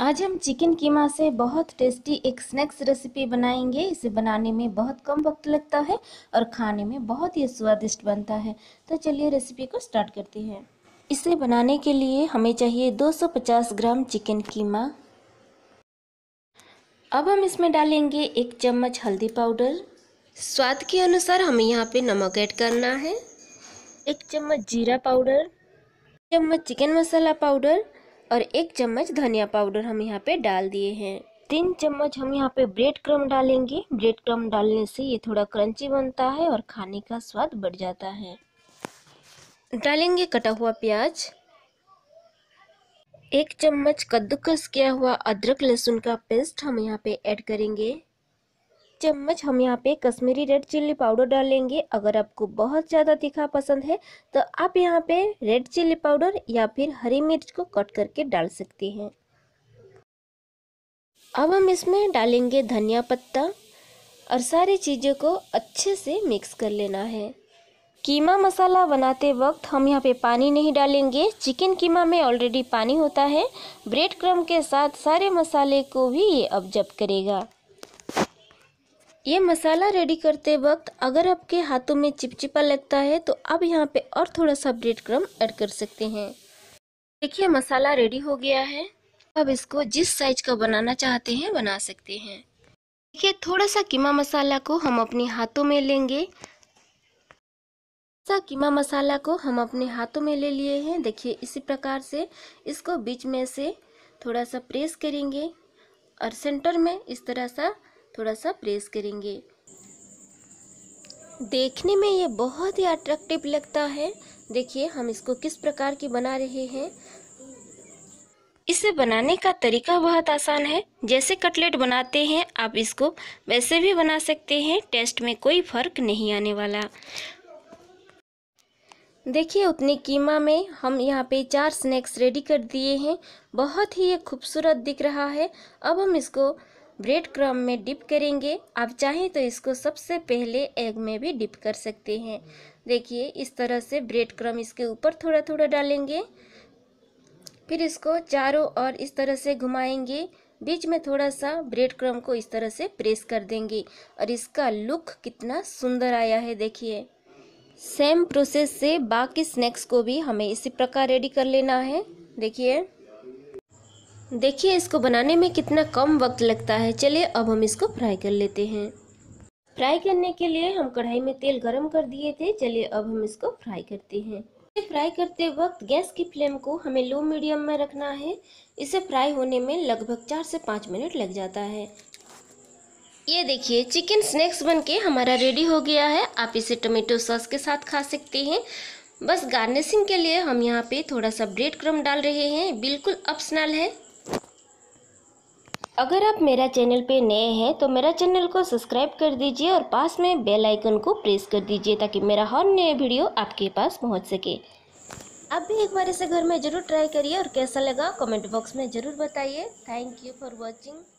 आज हम चिकन कीमा से बहुत टेस्टी एक स्नैक्स रेसिपी बनाएंगे इसे बनाने में बहुत कम वक्त लगता है और खाने में बहुत ही स्वादिष्ट बनता है तो चलिए रेसिपी को स्टार्ट करते हैं इसे बनाने के लिए हमें चाहिए 250 ग्राम चिकन कीमा अब हम इसमें डालेंगे एक चम्मच हल्दी पाउडर स्वाद के अनुसार हमें यहाँ पर नमक ऐड करना है एक चम्मच जीरा पाउडर चम्मच चिकन मसाला पाउडर और एक चम्मच धनिया पाउडर हम यहाँ पे डाल दिए हैं तीन चम्मच हम यहाँ पे ब्रेड क्रम डालेंगे ब्रेड क्रम डालने से ये थोड़ा क्रंची बनता है और खाने का स्वाद बढ़ जाता है डालेंगे कटा हुआ प्याज एक चम्मच कद्दूकस किया हुआ अदरक लहसुन का पेस्ट हम यहाँ पे ऐड करेंगे चम्मच हम यहाँ पे कश्मीरी रेड चिल्ली पाउडर डालेंगे अगर आपको बहुत ज़्यादा तीखा पसंद है तो आप यहाँ पे रेड चिल्ली पाउडर या फिर हरी मिर्च को कट करके डाल सकते हैं अब हम इसमें डालेंगे धनिया पत्ता और सारी चीज़ों को अच्छे से मिक्स कर लेना है कीमा मसाला बनाते वक्त हम यहाँ पे पानी नहीं डालेंगे चिकन कीमा में ऑलरेडी पानी होता है ब्रेड क्रम के साथ सारे मसाले को भी ये ऑब्जर्व करेगा ये मसाला रेडी करते वक्त अगर आपके हाथों में चिपचिपा लगता है तो आप यहाँ पे और थोड़ा सा ब्रेड क्रम ऐड कर सकते हैं देखिए मसाला रेडी हो गया है अब इसको जिस साइज का बनाना चाहते हैं बना सकते हैं देखिए थोड़ा सा कीमा मसाला को हम अपने हाथों में लेंगे सा कीमा मसाला को हम अपने हाथों में ले लिए हैं देखिए इसी प्रकार से इसको बीच में से थोड़ा सा प्रेस करेंगे और सेंटर में इस तरह सा थोड़ा सा प्रेस करेंगे देखने में ये बहुत ही अट्रैक्टिव लगता है देखिए हम इसको किस प्रकार की बना रहे हैं इसे बनाने का तरीका बहुत आसान है जैसे कटलेट बनाते हैं आप इसको वैसे भी बना सकते हैं टेस्ट में कोई फर्क नहीं आने वाला देखिए उतनी कीमा में हम यहाँ पे चार स्नैक्स रेडी कर दिए हैं बहुत ही ये खूबसूरत दिख रहा है अब हम इसको ब्रेड क्रम में डिप करेंगे आप चाहें तो इसको सबसे पहले एग में भी डिप कर सकते हैं देखिए इस तरह से ब्रेड क्रम इसके ऊपर थोड़ा थोड़ा डालेंगे फिर इसको चारों ओर इस तरह से घुमाएंगे बीच में थोड़ा सा ब्रेड क्रम को इस तरह से प्रेस कर देंगे और इसका लुक कितना सुंदर आया है देखिए सेम प्रोसेस से बाकी स्नैक्स को भी हमें इसी प्रकार रेडी कर लेना है देखिए देखिए इसको बनाने में कितना कम वक्त लगता है चलिए अब हम इसको फ्राई कर लेते हैं फ्राई करने के लिए हम कढ़ाई में तेल गरम कर दिए थे चलिए अब हम इसको फ्राई करते हैं इसे फ्राई करते वक्त गैस की फ्लेम को हमें लो मीडियम में रखना है इसे फ्राई होने में लगभग चार से पाँच मिनट लग जाता है ये देखिए चिकन स्नैक्स बनके हमारा रेडी हो गया है आप इसे टोमेटो सॉस के साथ खा सकते हैं बस गार्निशिंग के लिए हम यहाँ पे थोड़ा सा ब्रेड क्रम डाल रहे हैं बिल्कुल ऑप्शनल है अगर आप मेरा चैनल पे नए हैं तो मेरा चैनल को सब्सक्राइब कर दीजिए और पास में बेल आइकन को प्रेस कर दीजिए ताकि मेरा हर नया वीडियो आपके पास पहुंच सके आप भी एक बार इसे घर में ज़रूर ट्राई करिए और कैसा लगा कमेंट बॉक्स में ज़रूर बताइए थैंक यू फॉर वॉचिंग